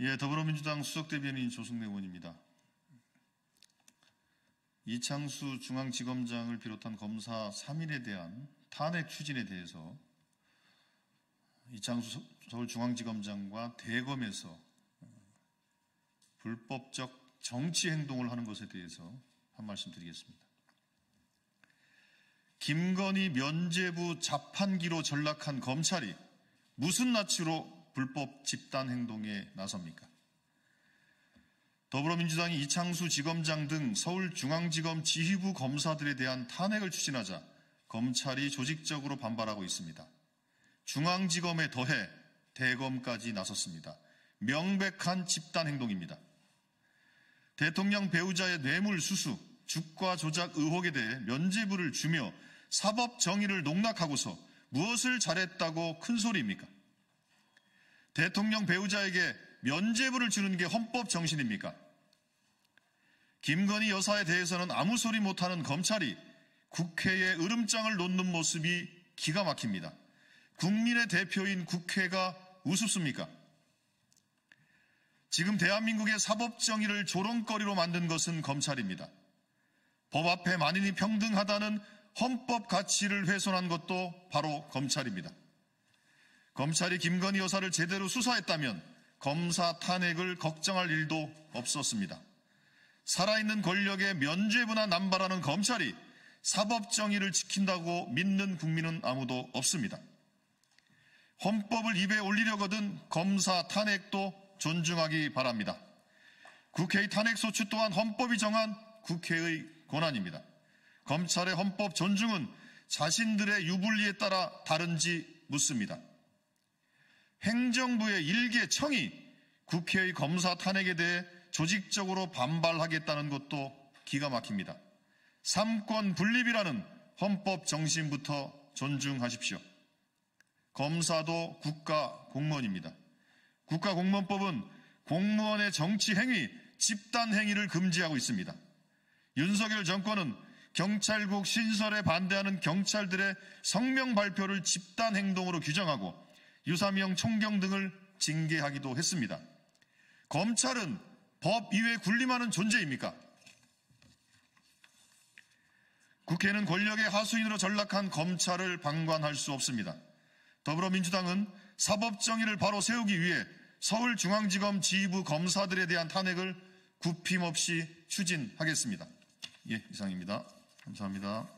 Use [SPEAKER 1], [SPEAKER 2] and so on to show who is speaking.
[SPEAKER 1] 예, 더불어민주당 수석대변인 조승래 의원입니다. 이창수 중앙지검장을 비롯한 검사 3인에 대한 탄핵 추진에 대해서 이창수 서울중앙지검장과 대검에서 불법적 정치 행동을 하는 것에 대해서 한 말씀 드리겠습니다. 김건희 면제부 자판기로 전락한 검찰이 무슨 낯으로 불법 집단 행동에 나섭니까? 더불어민주당이 이창수 지검장 등 서울중앙지검 지휘부 검사들에 대한 탄핵을 추진하자 검찰이 조직적으로 반발하고 있습니다. 중앙지검에 더해 대검까지 나섰습니다. 명백한 집단 행동입니다. 대통령 배우자의 뇌물 수수, 주가 조작 의혹에 대해 면죄부를 주며 사법 정의를 농락하고서 무엇을 잘했다고 큰 소리입니까? 대통령 배우자에게 면죄부를 주는 게 헌법 정신입니까? 김건희 여사에 대해서는 아무 소리 못하는 검찰이 국회에 으름장을 놓는 모습이 기가 막힙니다. 국민의 대표인 국회가 우습습니까? 지금 대한민국의 사법정의를 조롱거리로 만든 것은 검찰입니다. 법 앞에 만인이 평등하다는 헌법 가치를 훼손한 것도 바로 검찰입니다. 검찰이 김건희 여사를 제대로 수사했다면 검사 탄핵을 걱정할 일도 없었습니다. 살아있는 권력의 면죄부나 남발하는 검찰이 사법 정의를 지킨다고 믿는 국민은 아무도 없습니다. 헌법을 입에 올리려거든 검사 탄핵도 존중하기 바랍니다. 국회의 탄핵소추 또한 헌법이 정한 국회의 권한입니다. 검찰의 헌법 존중은 자신들의 유불리에 따라 다른지 묻습니다. 행정부의 일개 청이 국회의 검사 탄핵에 대해 조직적으로 반발하겠다는 것도 기가 막힙니다. 삼권 분립이라는 헌법 정신부터 존중하십시오. 검사도 국가 공무원입니다. 국가 공무원법은 공무원의 정치 행위, 집단 행위를 금지하고 있습니다. 윤석열 정권은 경찰국 신설에 반대하는 경찰들의 성명 발표를 집단 행동으로 규정하고 유사명 총경 등을 징계하기도 했습니다. 검찰은 법 이외에 군림하는 존재입니까? 국회는 권력의 하수인으로 전락한 검찰을 방관할 수 없습니다. 더불어민주당은 사법정의를 바로 세우기 위해 서울중앙지검 지휘부 검사들에 대한 탄핵을 굽힘없이 추진하겠습니다. 예, 이상입니다. 감사합니다.